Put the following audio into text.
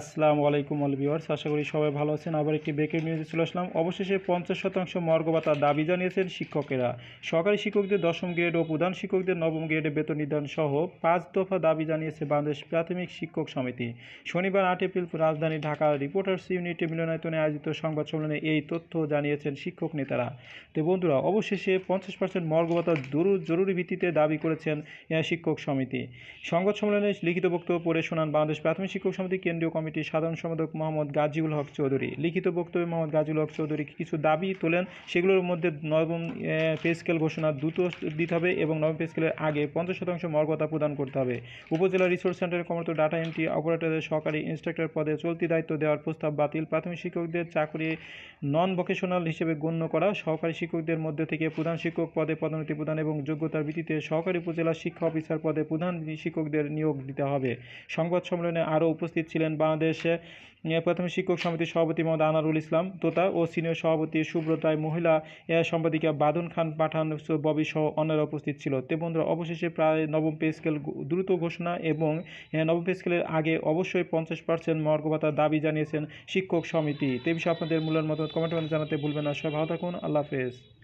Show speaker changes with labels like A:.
A: আসসালামু আলাইকুম all viewers আশা করি সবাই ভালো আছেন আবার একটি ব্রেকের নিউজে চলে আসলাম অবশেষে পঞ্চাশ শতাংশ মর্গ ভাতা দাবি জানিয়েছেন শিক্ষকেরা সরকারি শিক্ষকদের দশম গ্রেড ও প্রধান শিক্ষকদের নবম গ্রেডে বেতন নির্ধারণ সহ পাঁচ দফা দাবি জানিয়েছে বাংলাদেশ প্রাথমিক শিক্ষক সমিতি শনিবার আট এপ্রিল রাজধানী ঢাকা রিপোর্টার্স ইউনিটে মিলনায়তনে আয়োজিত সংবাদ সম্মেলনে এই তথ্য জানিয়েছেন শিক্ষক নেতারা তো বন্ধুরা অবশেষে পঞ্চাশ পার্সেন্ট মর্গ ভাতা জরুরি ভিত্তিতে দাবি করেছেন শিক্ষক সমিতি সংবাদ সম্মেলনে লিখিত বক্তব্য পড়ে শোনান বাংলাদেশ প্রাথমিক শিক্ষক সমিতি কেন্দ্রীয় কমিটির সাধারণ সম্পাদক মোহাম্মদ গাজীউল হক চৌধুরী লিখিত বক্তব্যে মোহাম্মদ গাজীউল হক চৌধুরী কিছু দাবি তোলেন সেগুলোর মধ্যে নবম পে স্কেল ঘোষণা দ্রুত দিতে হবে এবং নবম পে স্কেলের আগে পঞ্চাশ শতাংশ মর্গতা প্রদান করতে হবে উপজেলা রিসোর্স সেন্টারের কর্মরত ডাটা এন্ট্রি অপারেটরদের সহকারী ইন্সট্রাক্টর পদে চলতি দায়িত্ব দেওয়ার প্রস্তাব বাতিল প্রাথমিক শিক্ষকদের চাকরি নন ভোকেশনাল হিসেবে গণ্য করা সহকারী শিক্ষকদের মধ্যে থেকে প্রধান শিক্ষক পদে পদোন্নতি প্রদান এবং যোগ্যতার ভিত্তিতে সহকারী উপজেলা শিক্ষা অফিসার পদে প্রধান শিক্ষকদের নিয়োগ দিতে হবে সংবাদ সম্মেলনে আরও উপস্থিত ছিলেন বা বাংলাদেশ প্রথম শিক্ষক সমিতির সভাপতি মোহাম্মদ আনারুল ইসলাম তোতা ও সিনিয়র সভাপতি সুব্রত রায় মহিলা সম্পাদিকা বাদন খান পাঠান ববি সহ অন্যরা উপস্থিত ছিল তে বন্ধুরা অবশেষে প্রায় নবম পে স্কেল দ্রুত ঘোষণা এবং নবম পে স্কেলের আগে অবশ্যই পঞ্চাশ পার্সেন্ট মর্গভাতার দাবি জানিয়েছেন শিক্ষক সমিতি তে বিষয়ে আপনাদের মূল্যের মতামত কমেন্ট জানাতে ভুলবেন না সবাই ভালো থাকুন আল্লাহ হাফেজ